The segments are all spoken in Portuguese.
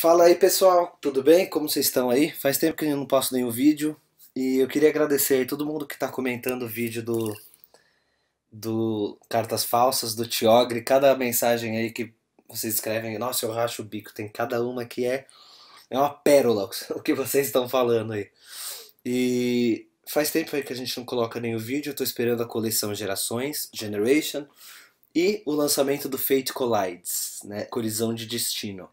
Fala aí pessoal, tudo bem? Como vocês estão aí? Faz tempo que eu não posto nenhum vídeo e eu queria agradecer aí todo mundo que está comentando o vídeo do, do Cartas Falsas, do Tiogre, cada mensagem aí que vocês escrevem, nossa, eu racho o bico, tem cada uma que é, é uma pérola o que vocês estão falando aí. E faz tempo aí que a gente não coloca nenhum vídeo, estou esperando a coleção Gerações, Generation, e o lançamento do Fate Collides, né, Colisão de Destino.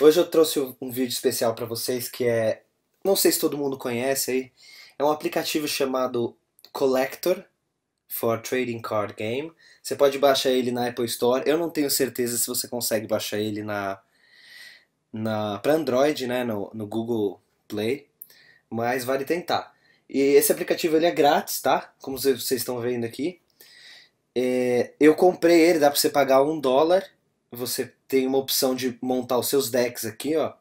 Hoje eu trouxe um vídeo especial para vocês que é, não sei se todo mundo conhece aí, é um aplicativo chamado Collector for Trading Card Game. Você pode baixar ele na Apple Store. Eu não tenho certeza se você consegue baixar ele na na para Android, né, no, no Google Play, mas vale tentar. E esse aplicativo ele é grátis, tá? Como vocês estão vendo aqui. É, eu comprei ele, dá para você pagar um dólar você tem uma opção de montar os seus decks aqui, ó.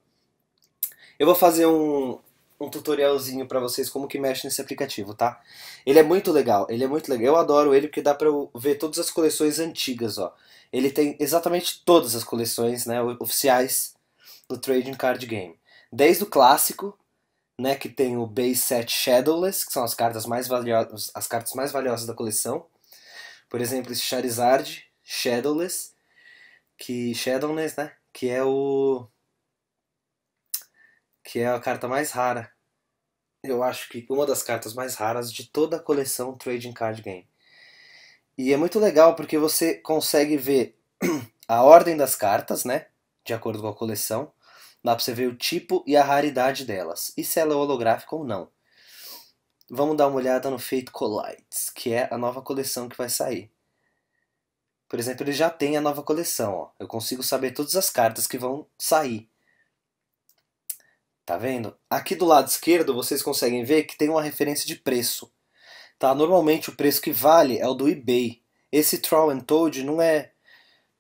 Eu vou fazer um, um tutorialzinho para vocês como que mexe nesse aplicativo, tá? Ele é muito legal, ele é muito legal. Eu adoro ele porque dá para ver todas as coleções antigas, ó. Ele tem exatamente todas as coleções, né, oficiais do Trading Card Game. Desde o clássico, né, que tem o Base Set Shadowless, que são as cartas mais valiosas, as cartas mais valiosas da coleção. Por exemplo, esse Charizard Shadowless, que Shadowless, né? Que é o que é a carta mais rara. Eu acho que uma das cartas mais raras de toda a coleção Trading Card Game. E é muito legal porque você consegue ver a ordem das cartas, né? De acordo com a coleção. Dá pra você ver o tipo e a raridade delas. E se ela é holográfica ou não. Vamos dar uma olhada no Fate Collides, que é a nova coleção que vai sair. Por exemplo, ele já tem a nova coleção. Ó. Eu consigo saber todas as cartas que vão sair. Tá vendo? Aqui do lado esquerdo vocês conseguem ver que tem uma referência de preço. Tá? Normalmente o preço que vale é o do eBay. Esse Troll and Toad não é,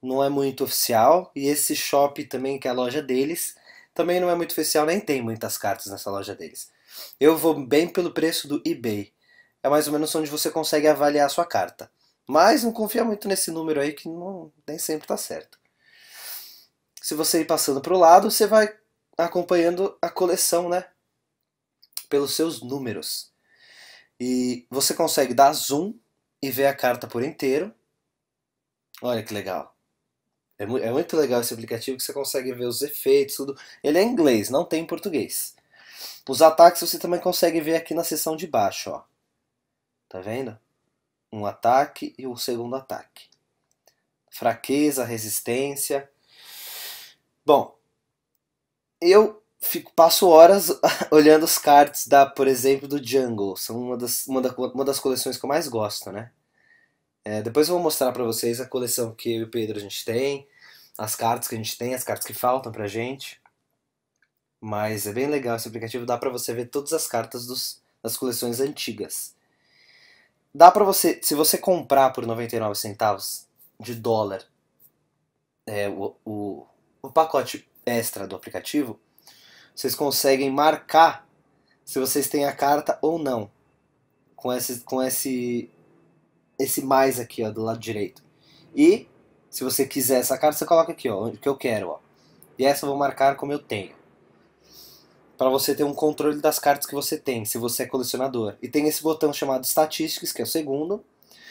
não é muito oficial. E esse shop também, que é a loja deles, também não é muito oficial. Nem tem muitas cartas nessa loja deles. Eu vou bem pelo preço do eBay. É mais ou menos onde você consegue avaliar a sua carta. Mas não confia muito nesse número aí que não, nem sempre está certo. Se você ir passando para o lado, você vai acompanhando a coleção, né? Pelos seus números. E você consegue dar zoom e ver a carta por inteiro. Olha que legal. É, é muito legal esse aplicativo que você consegue ver os efeitos, tudo. Ele é em inglês, não tem em português. Os ataques você também consegue ver aqui na seção de baixo, ó. Tá vendo? um ataque e um segundo ataque. Fraqueza, resistência. Bom, eu fico, passo horas olhando os cards da, por exemplo, do Jungle. São uma das, uma, da, uma das coleções que eu mais gosto, né? É, depois eu vou mostrar para vocês a coleção que eu e o Pedro a gente tem, as cartas que a gente tem, as cartas que faltam pra gente. Mas é bem legal esse aplicativo, dá para você ver todas as cartas dos, das coleções antigas dá para você, se você comprar por 99 centavos de dólar é, o, o, o pacote extra do aplicativo, vocês conseguem marcar se vocês têm a carta ou não com esse com esse esse mais aqui ó do lado direito e se você quiser essa carta você coloca aqui ó onde que eu quero ó e essa eu vou marcar como eu tenho para você ter um controle das cartas que você tem, se você é colecionador. E tem esse botão chamado Estatísticas, que é o segundo,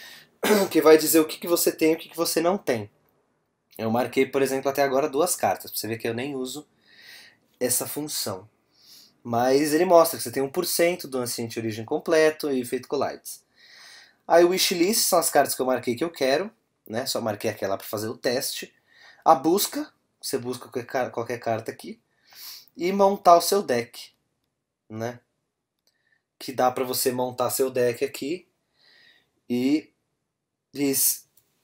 que vai dizer o que, que você tem e o que, que você não tem. Eu marquei, por exemplo, até agora duas cartas, pra você ver que eu nem uso essa função. Mas ele mostra que você tem 1% do Ancient Origin completo e efeito Collides. Aí o Wishlist são as cartas que eu marquei que eu quero, né? Só marquei aquela para fazer o teste. A busca, você busca qualquer, qualquer carta aqui e montar o seu deck, né? Que dá para você montar seu deck aqui e,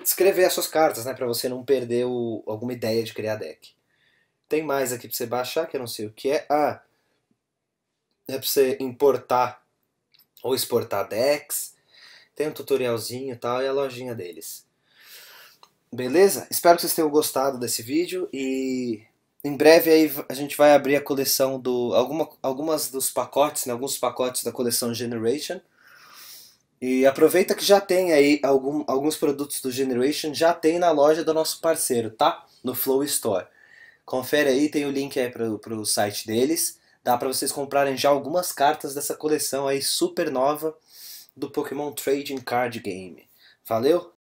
escrever as suas cartas, né, para você não perder o, alguma ideia de criar deck. Tem mais aqui para você baixar, que eu não sei o que é. Ah, é para você importar ou exportar decks. Tem um tutorialzinho e tal, e a lojinha deles. Beleza? Espero que vocês tenham gostado desse vídeo e em breve aí a gente vai abrir a coleção do alguma, algumas dos pacotes, né, alguns pacotes da coleção Generation. E aproveita que já tem aí algum, alguns produtos do Generation, já tem na loja do nosso parceiro, tá? No Flow Store. Confere aí, tem o link aí para o site deles. Dá para vocês comprarem já algumas cartas dessa coleção aí super nova do Pokémon Trading Card Game. Valeu?